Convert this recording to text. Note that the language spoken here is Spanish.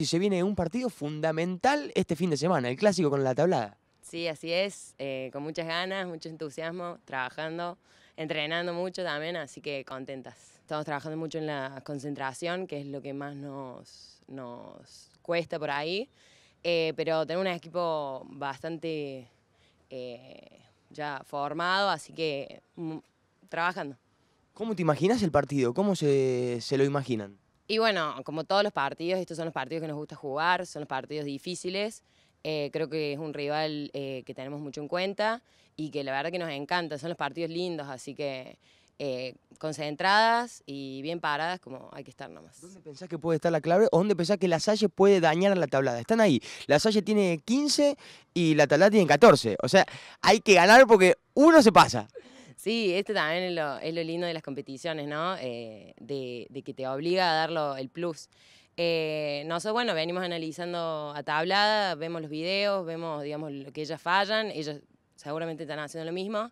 Y se viene un partido fundamental este fin de semana, el clásico con la tablada. Sí, así es, eh, con muchas ganas, mucho entusiasmo, trabajando, entrenando mucho también, así que contentas. Estamos trabajando mucho en la concentración, que es lo que más nos, cuesta por ahí, eh, pero tenemos un equipo bastante eh, ya formado, así que mm, trabajando. ¿Cómo te imaginas el partido? ¿Cómo se lo imaginan? Y bueno, como todos los partidos, estos son los partidos que nos gusta jugar, son los partidos difíciles. Eh, creo que es un rival eh, que tenemos mucho en cuenta y que la verdad que nos encanta, son los partidos lindos, así que eh, concentradas y bien paradas como hay que estar nomás. ¿Dónde pensás que puede estar la clave o dónde pensás que la Salle puede dañar a la tablada? Están ahí, la Salle tiene 15 y la tablada tiene 14, o sea, hay que ganar porque uno se pasa. Sí, este también es lo, lindo de las competiciones, ¿no? Eh, de, que te obliga a darlo el plus. Eh, nosotros, bueno, venimos analizando a tablada, vemos los videos, vemos, digamos, lo que ellas fallan, ellas seguramente están haciendo lo mismo.